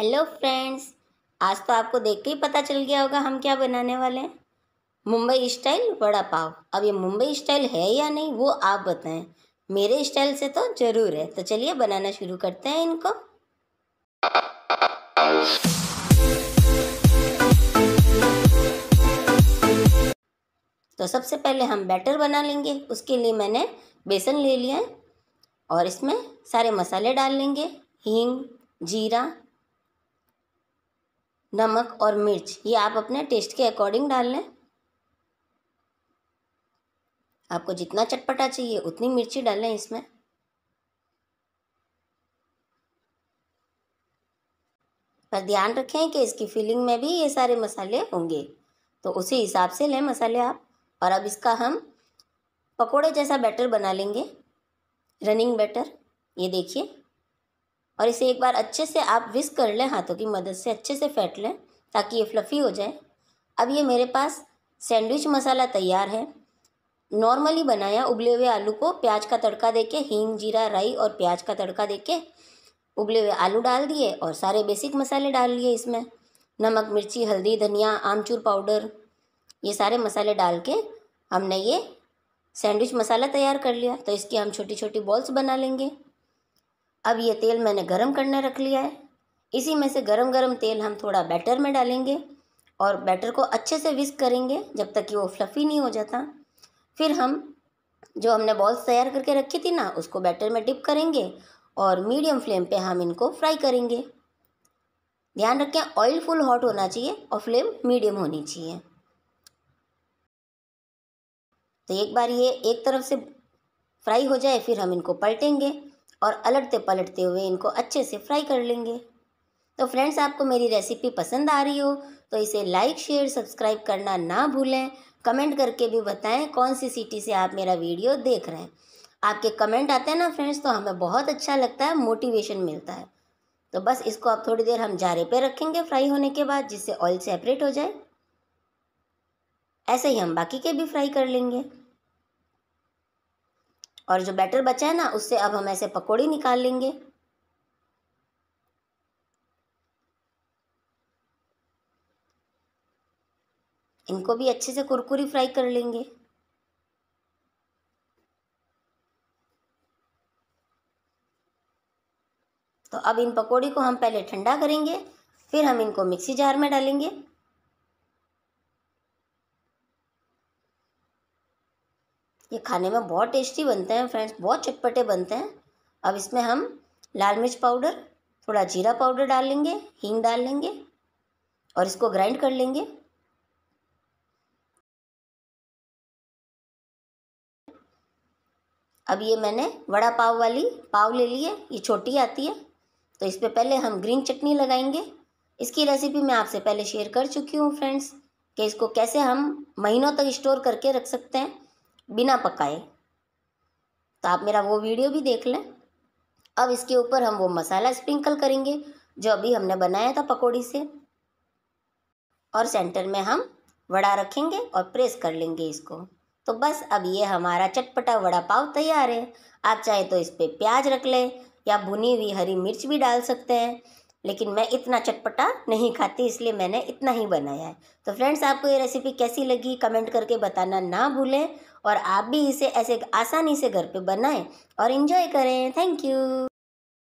hello friends आज तो आपको देख के ही पता चल गया होगा हम क्या बनाने वाले हैं मुंबई स्टाइल वड़ा पाव अब ये मुंबई स्टाइल है या नहीं वो आप बताएं मेरे स्टाइल से तो ज़रूर है तो चलिए बनाना शुरू करते हैं इनको तो सबसे पहले हम बैटर बना लेंगे उसके लिए मैंने बेसन ले लिया है और इसमें सारे मसाले डाल लेंगे हींग जीरा नमक और मिर्च ये आप अपने टेस्ट के अकॉर्डिंग डाल लें आपको जितना चटपटा चाहिए उतनी मिर्ची डालें इसमें पर ध्यान रखें कि इसकी फिलिंग में भी ये सारे मसाले होंगे तो उसी हिसाब से लें मसाले आप और अब इसका हम पकोड़े जैसा बैटर बना लेंगे रनिंग बैटर ये देखिए और इसे एक बार अच्छे से आप विस्क कर लें हाथों की मदद से अच्छे से फेंट लें ताकि ये फ्लफ़ी हो जाए अब ये मेरे पास सैंडविच मसाला तैयार है नॉर्मली बनाया उबले हुए आलू को प्याज का तड़का देके हींग जीरा राई और प्याज का तड़का देके उबले हुए आलू डाल दिए और सारे बेसिक मसाले डाल लिए इसमें नमक मिर्ची हल्दी धनिया आमचूर पाउडर ये सारे मसाले डाल के हमने ये सैंडविच मसाला तैयार कर लिया तो इसकी हम छोटी छोटी बॉल्स बना लेंगे अब ये तेल मैंने गरम करने रख लिया है इसी में से गरम गरम तेल हम थोड़ा बैटर में डालेंगे और बैटर को अच्छे से विस्क करेंगे जब तक कि वो फ्लफ़ी नहीं हो जाता फिर हम जो हमने बॉल्स तैयार करके रखी थी ना उसको बैटर में डिप करेंगे और मीडियम फ्लेम पे हम इनको फ्राई करेंगे ध्यान रखें ऑयल फुल हॉट होना चाहिए और फ्लेम मीडियम होनी चाहिए तो एक बार ये एक तरफ से फ्राई हो जाए फिर हम इनको पलटेंगे और अलटते पलटते हुए इनको अच्छे से फ्राई कर लेंगे तो फ्रेंड्स आपको मेरी रेसिपी पसंद आ रही हो तो इसे लाइक शेयर सब्सक्राइब करना ना भूलें कमेंट करके भी बताएं कौन सी सिटी से आप मेरा वीडियो देख रहे हैं आपके कमेंट आते हैं ना फ्रेंड्स तो हमें बहुत अच्छा लगता है मोटिवेशन मिलता है तो बस इसको आप थोड़ी देर हम जारे पे रखेंगे फ्राई होने के बाद जिससे ऑयल सेपरेट हो जाए ऐसे ही हम बाकी के भी फ्राई कर लेंगे और जो बैटर बचा है ना उससे अब हम ऐसे पकौड़ी निकाल लेंगे इनको भी अच्छे से कुरकुरी फ्राई कर लेंगे तो अब इन पकौड़ी को हम पहले ठंडा करेंगे फिर हम इनको मिक्सी जार में डालेंगे ये खाने में बहुत टेस्टी बनते हैं फ्रेंड्स बहुत चटपटे बनते हैं अब इसमें हम लाल मिर्च पाउडर थोड़ा जीरा पाउडर डाल लेंगे हींग डाल लेंगे और इसको ग्राइंड कर लेंगे अब ये मैंने वड़ा पाव वाली पाव ले ली है ये छोटी आती है तो इस पर पहले हम ग्रीन चटनी लगाएंगे इसकी रेसिपी मैं आपसे पहले शेयर कर चुकी हूँ फ्रेंड्स कि इसको कैसे हम महीनों तक स्टोर करके रख सकते हैं बिना पकाए तो आप मेरा वो वीडियो भी देख लें अब इसके ऊपर हम वो मसाला स्प्रिंकल करेंगे जो अभी हमने बनाया था पकौड़ी से और सेंटर में हम वड़ा रखेंगे और प्रेस कर लेंगे इसको तो बस अब ये हमारा चटपटा वड़ा पाव तैयार है आप चाहे तो इस पर प्याज रख लें या भुनी हुई हरी मिर्च भी डाल सकते हैं लेकिन मैं इतना चटपटा नहीं खाती इसलिए मैंने इतना ही बनाया है तो फ्रेंड्स आपको ये रेसिपी कैसी लगी कमेंट करके बताना ना भूलें और आप भी इसे ऐसे आसानी से घर पे बनाएं और इन्जॉय करें थैंक यू